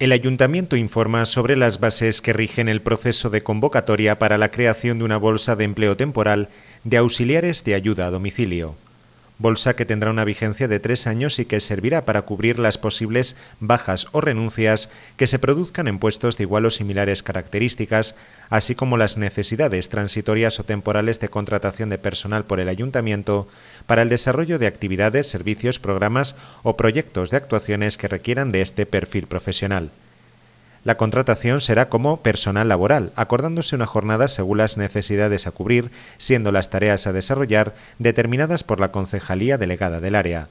El ayuntamiento informa sobre las bases que rigen el proceso de convocatoria para la creación de una bolsa de empleo temporal de auxiliares de ayuda a domicilio bolsa que tendrá una vigencia de tres años y que servirá para cubrir las posibles bajas o renuncias que se produzcan en puestos de igual o similares características, así como las necesidades transitorias o temporales de contratación de personal por el ayuntamiento para el desarrollo de actividades, servicios, programas o proyectos de actuaciones que requieran de este perfil profesional. La contratación será como personal laboral, acordándose una jornada según las necesidades a cubrir, siendo las tareas a desarrollar determinadas por la concejalía delegada del área.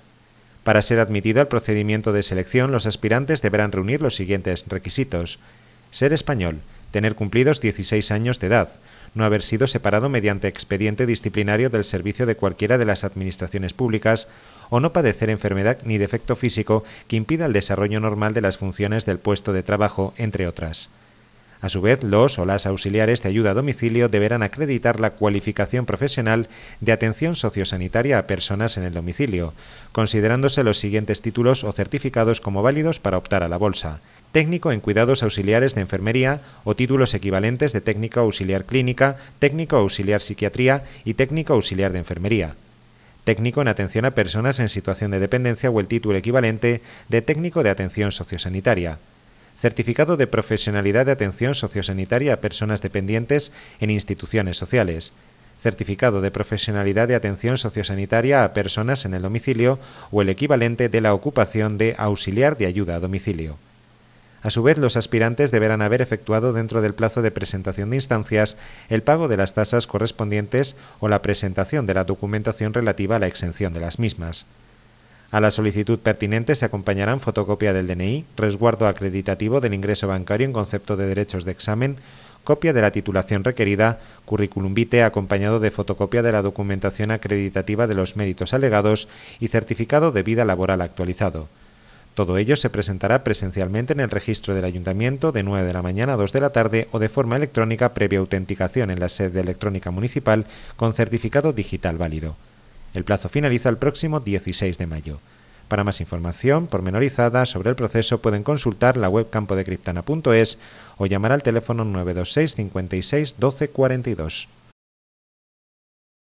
Para ser admitido al procedimiento de selección, los aspirantes deberán reunir los siguientes requisitos. Ser español, tener cumplidos 16 años de edad, no haber sido separado mediante expediente disciplinario del servicio de cualquiera de las administraciones públicas o no padecer enfermedad ni defecto físico que impida el desarrollo normal de las funciones del puesto de trabajo, entre otras. A su vez, los o las auxiliares de ayuda a domicilio deberán acreditar la cualificación profesional de atención sociosanitaria a personas en el domicilio, considerándose los siguientes títulos o certificados como válidos para optar a la bolsa. Técnico en cuidados auxiliares de enfermería o títulos equivalentes de técnico auxiliar clínica, técnico auxiliar psiquiatría y técnico auxiliar de enfermería técnico en atención a personas en situación de dependencia o el título equivalente de técnico de atención sociosanitaria, certificado de profesionalidad de atención sociosanitaria a personas dependientes en instituciones sociales, certificado de profesionalidad de atención sociosanitaria a personas en el domicilio o el equivalente de la ocupación de auxiliar de ayuda a domicilio. A su vez, los aspirantes deberán haber efectuado dentro del plazo de presentación de instancias el pago de las tasas correspondientes o la presentación de la documentación relativa a la exención de las mismas. A la solicitud pertinente se acompañarán fotocopia del DNI, resguardo acreditativo del ingreso bancario en concepto de derechos de examen, copia de la titulación requerida, currículum vitae acompañado de fotocopia de la documentación acreditativa de los méritos alegados y certificado de vida laboral actualizado. Todo ello se presentará presencialmente en el registro del ayuntamiento de 9 de la mañana a 2 de la tarde o de forma electrónica previa autenticación en la sede electrónica municipal con certificado digital válido. El plazo finaliza el próximo 16 de mayo. Para más información pormenorizada sobre el proceso pueden consultar la web campodecriptana.es o llamar al teléfono 926 56 12 42.